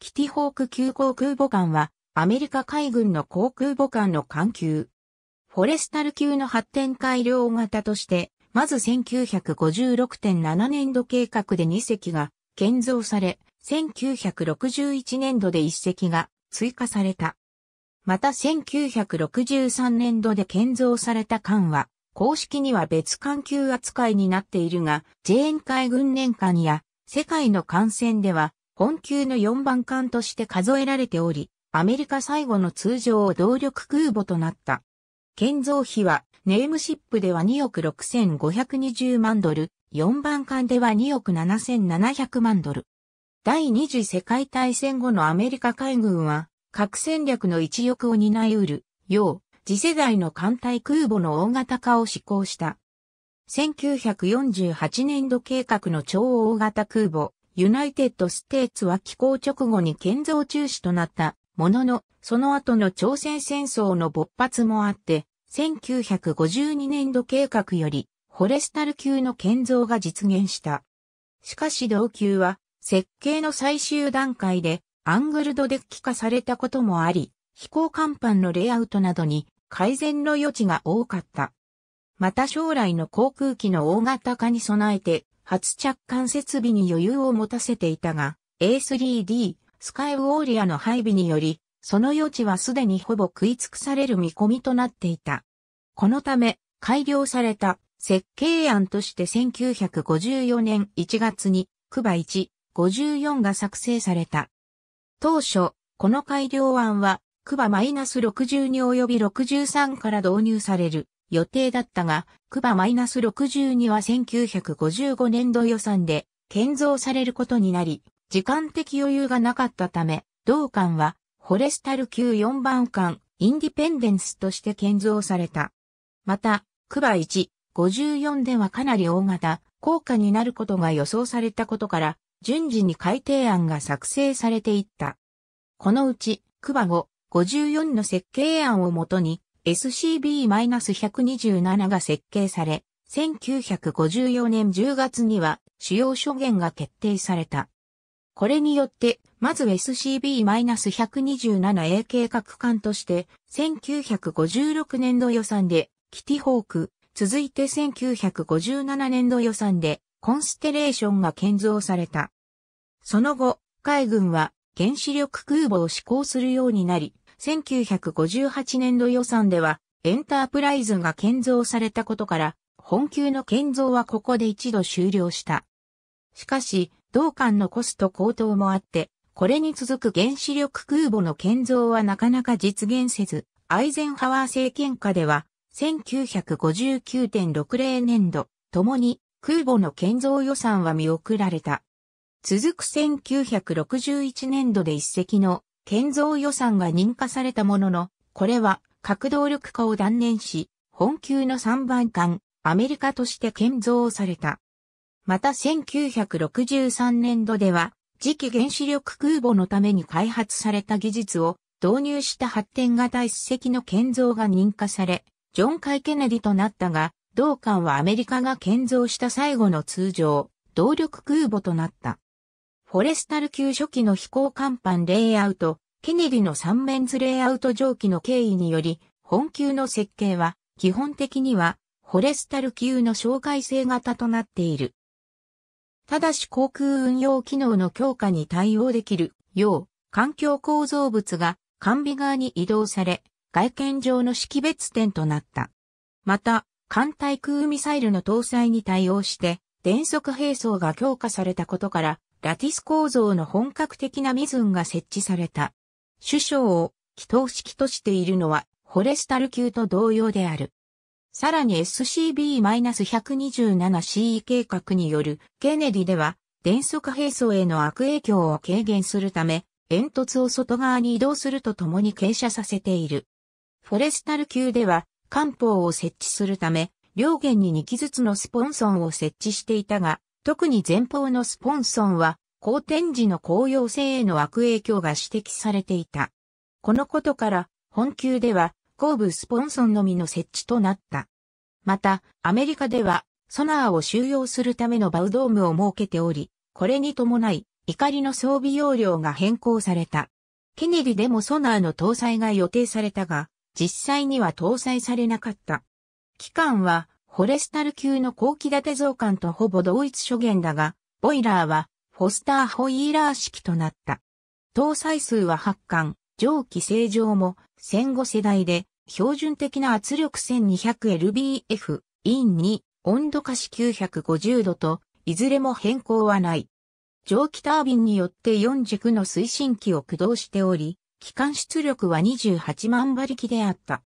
キティホーク級航空母艦は、アメリカ海軍の航空母艦の艦級。フォレスタル級の発展改良型として、まず1956.7年度計画で2隻が建造され、1961年度で1隻が追加された。また1963年度で建造された艦は、公式には別艦級扱いになっているが、ジェーン海軍年間や世界の艦船では本級の4番艦として数えられており、アメリカ最後の通常動力空母となった。建造費は、ネームシップでは2億6520万ドル、4番艦では2億7700万ドル。第二次世界大戦後のアメリカ海軍は、核戦略の一翼を担い得る、よう、次世代の艦隊空母の大型化を施行した。1948年度計画の超大型空母、ユナイテッドステーツは気候直後に建造中止となったものの、その後の朝鮮戦争の勃発もあって、1952年度計画より、ホレスタル級の建造が実現した。しかし同級は、設計の最終段階で、アングルドデッキ化されたこともあり、飛行甲板のレイアウトなどに改善の余地が多かった。また将来の航空機の大型化に備えて、初着艦設備に余裕を持たせていたが、A3D、スカイウォーリアの配備により、その余地はすでにほぼ食い尽くされる見込みとなっていた。このため、改良された設計案として1954年1月に、クバ1、54が作成された。当初、この改良案は、クバ6 2に及び63から導入される予定だったが、クバマイナス -62 は1955年度予算で建造されることになり、時間的余裕がなかったため、同館はフォレスタル級4番館インディペンデンスとして建造された。また、クバ1、54ではかなり大型、高価になることが予想されたことから、順次に改定案が作成されていった。このうち、クバ5、54の設計案をもとに、SCB-127 が設計され、1954年10月には主要諸元が決定された。これによって、まず SCB-127A 計画艦として、1956年度予算でキティホーク、続いて1957年度予算でコンステレーションが建造された。その後、海軍は原子力空母を施行するようになり、1958年度予算では、エンタープライズが建造されたことから、本級の建造はここで一度終了した。しかし、同館のコスト高騰もあって、これに続く原子力空母の建造はなかなか実現せず、アイゼンハワー政権下では、1959.60年度、ともに空母の建造予算は見送られた。続く1961年度で一隻の建造予算が認可されたものの、これは核動力化を断念し、本級の3番艦、アメリカとして建造された。また1963年度では、次期原子力空母のために開発された技術を導入した発展型一隻の建造が認可され、ジョン・カイ・ケネディとなったが、同艦はアメリカが建造した最後の通常、動力空母となった。フォレスタル級初期の飛行甲板レイアウト、ケネディの三面図レイアウト上記の経緯により、本級の設計は、基本的には、フォレスタル級の障害性型となっている。ただし航空運用機能の強化に対応できるよう、環境構造物が完備側に移動され、外見上の識別点となった。また、艦隊空ミサイルの搭載に対応して、電速兵装が強化されたことから、ラティス構造の本格的なミズンが設置された。首相を祈祷式としているのは、ホレスタル級と同様である。さらに SCB-127CE 計画によるケネディでは、電速並兵への悪影響を軽減するため、煙突を外側に移動するとともに傾斜させている。フォレスタル級では、艦砲を設置するため、両舷に2機ずつのスポンソンを設置していたが、特に前方のスポンソンは、好天時の紅葉性への悪影響が指摘されていた。このことから、本級では、後部スポンソンのみの設置となった。また、アメリカでは、ソナーを収容するためのバウドームを設けており、これに伴い、怒りの装備容量が変更された。ケネディでもソナーの搭載が予定されたが、実際には搭載されなかった。期間はホレスタル級の後期建造艦とほぼ同一諸元だが、ボイラーはフォスターホイーラー式となった。搭載数は8巻、蒸気正常も戦後世代で標準的な圧力 1200LBF、インに、温度化し950度と、いずれも変更はない。蒸気タービンによって4軸の推進機を駆動しており、機関出力は28万馬力であった。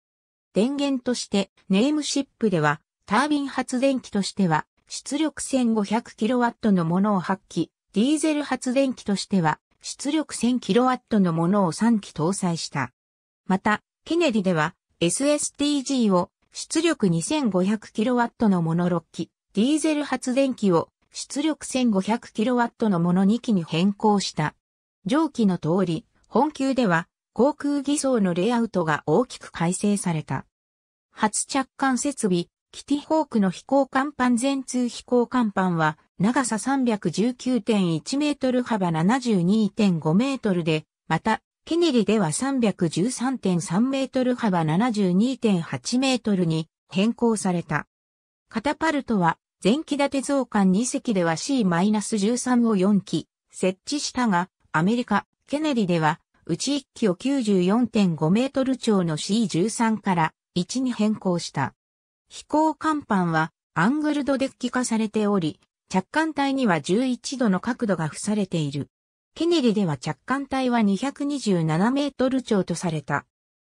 電源としてネームシップではタービン発電機としては、出力 1500kW のものを8機、ディーゼル発電機としては、出力 1000kW のものを3機搭載した。また、ケネディでは、SSTG を出力 2500kW のもの6機、ディーゼル発電機を出力 1500kW のもの2機に変更した。上記の通り、本級では航空偽装のレイアウトが大きく改正された。初着艦設備、キティホークの飛行甲板全通飛行甲板は、長さ319.1メートル幅72.5メートルで、また、ケネリでは313.3メートル幅72.8メートルに変更された。カタパルトは、前期建て増艦2隻では C-13 を4機設置したが、アメリカ、ケネリでは、うち1機を94.5メートル超の C-13 から1に変更した。飛行甲板はアングルドデッキ化されており、着艦体には11度の角度が付されている。ケネディでは着艦体は227メートル超とされた。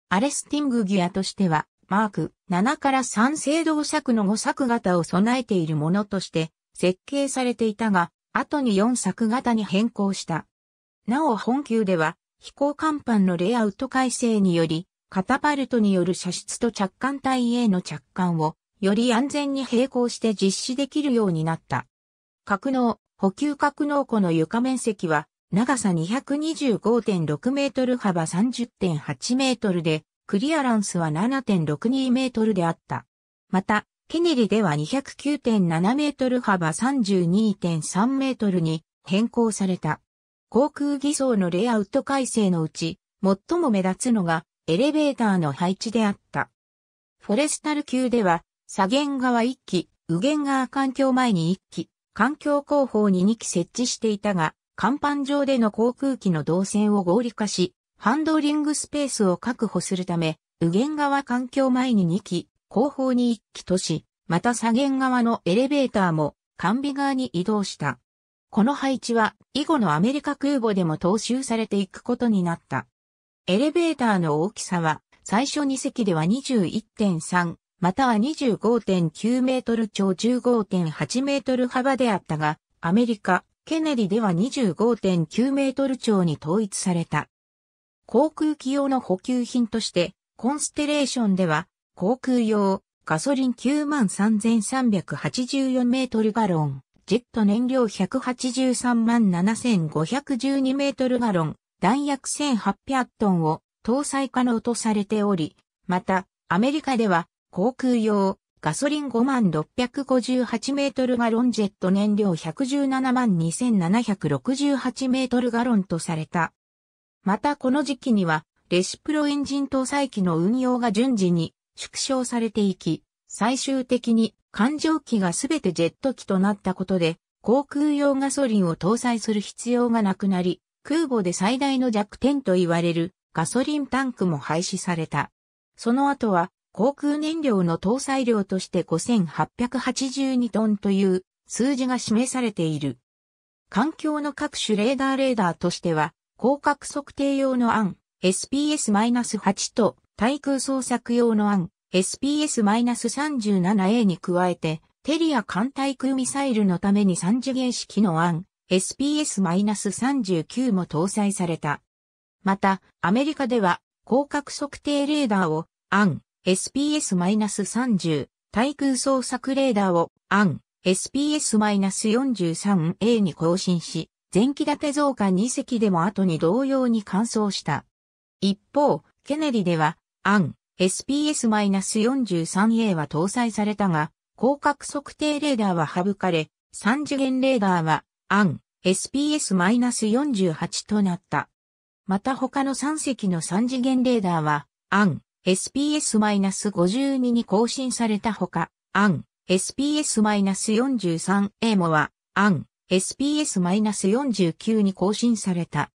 アレスティングギアとしては、マーク7から3制動作の5作型を備えているものとして設計されていたが、後に4作型に変更した。なお本級では、飛行甲板のレイアウト改正により、カタパルトによる射出と着艦体への着艦を、より安全に並行して実施できるようになった。格納、補給格納庫の床面積は、長さ225.6メートル幅30.8メートルで、クリアランスは7.62メートルであった。また、ケネリでは209.7メートル幅32.3メートルに変更された。航空偽装のレイアウト改正のうち、最も目立つのがエレベーターの配置であった。フォレスタル級では、左舷側1機、右舷側環境前に1機、環境後方に2機設置していたが、甲板上での航空機の動線を合理化し、ハンドリングスペースを確保するため、右舷側環境前に2機、後方に1機とし、また左舷側のエレベーターも、完備側に移動した。この配置は、以後のアメリカ空母でも踏襲されていくことになった。エレベーターの大きさは、最初2席では21.3、または25.9メートル超15.8メートル幅であったが、アメリカ、ケネディでは25.9メートル超に統一された。航空機用の補給品として、コンステレーションでは、航空用、ガソリン93,384メートルガロン、ジェット燃料183万7512メートルガロン、弾薬1800トンを搭載可能とされており、また、アメリカでは航空用ガソリン5658メートルガロンジェット燃料117万2768メートルガロンとされた。またこの時期にはレシプロエンジン搭載機の運用が順次に縮小されていき、最終的に艦状機がすべてジェット機となったことで、航空用ガソリンを搭載する必要がなくなり、空母で最大の弱点と言われるガソリンタンクも廃止された。その後は航空燃料の搭載量として5882トンという数字が示されている。環境の各種レーダーレーダーとしては、広角測定用の案 SPS-8 と対空捜索用の案 SPS-37A に加えて、テリア艦対空ミサイルのために3次元式の案 SPS-39 も搭載された。また、アメリカでは、広角測定レーダーを、AN、SPS-30、対空捜索レーダーを、AN、SPS-43A に更新し、前期建て増加2隻でも後に同様に乾燥した。一方、ケネディでは、AN、SPS-43A は搭載されたが、広角測定レーダーは省かれ、3次元レーダーはアン、SPS-48 となった。また他の3隻の3次元レーダーは、アン、SPS-52 に更新されたほか、ン、SPS-43A もは、アン、SPS-49 に更新された。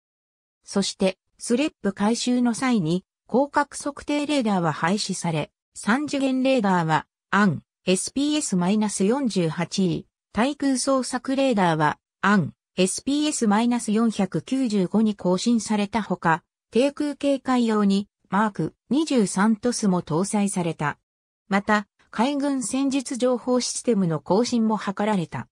そして、スレップ回収の際に、広角測定レーダーは廃止され、3次元レーダーは、アン、SPS-48E、対空捜索レーダーは、案、SPS-495 に更新されたほか、低空警戒用にマーク23トスも搭載された。また、海軍戦術情報システムの更新も図られた。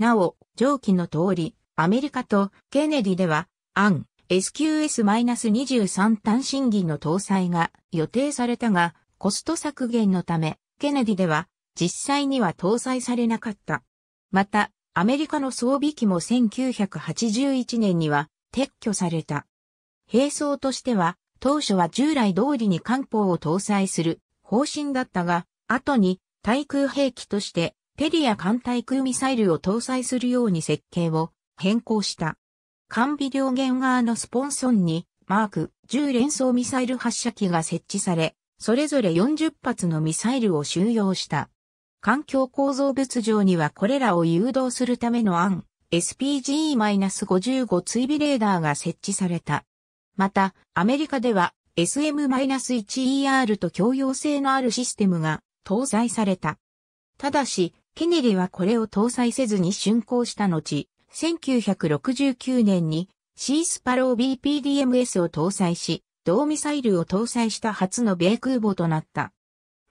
なお、上記の通り、アメリカとケネディでは、アン、SQS-23 単身銀の搭載が予定されたが、コスト削減のため、ケネディでは実際には搭載されなかった。また、アメリカの装備機も1981年には撤去された。兵装としては、当初は従来通りに艦砲を搭載する方針だったが、後に対空兵器としてペリア艦対空ミサイルを搭載するように設計を変更した。艦備両舷側のスポンソンにマーク10連装ミサイル発射機が設置され、それぞれ40発のミサイルを収容した。環境構造物上にはこれらを誘導するための案、SPGE-55 追尾レーダーが設置された。また、アメリカでは SM-1ER と共用性のあるシステムが搭載された。ただし、ケネリはこれを搭載せずに竣工した後、1969年にシースパロー BPDMS を搭載し、同ミサイルを搭載した初の米空母となった。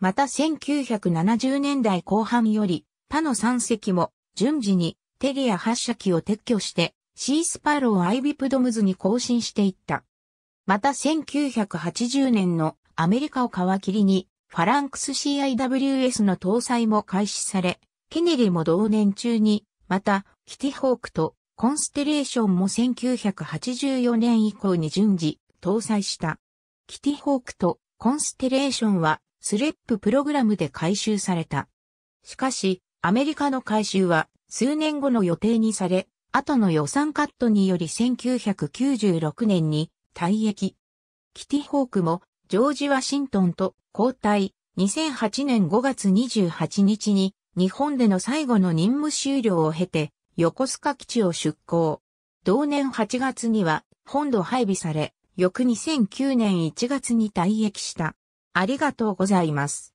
また1970年代後半より、他の3隻も、順次に、テリア発射機を撤去して、シースパローアイビプドムズに更新していった。また1980年のアメリカを皮切りに、ファランクス CIWS の搭載も開始され、ケネリも同年中に、また、キティホークとコンステレーションも1984年以降に順次搭載した。キティホークとコンステレーションはスレッププログラムで回収された。しかし、アメリカの回収は数年後の予定にされ、後の予算カットにより1996年に退役。キティホークもジョージ・ワシントンと交代、2008年5月28日に日本での最後の任務終了を経て横須賀基地を出港。同年8月には本土配備され、翌2009年1月に退役した。ありがとうございます。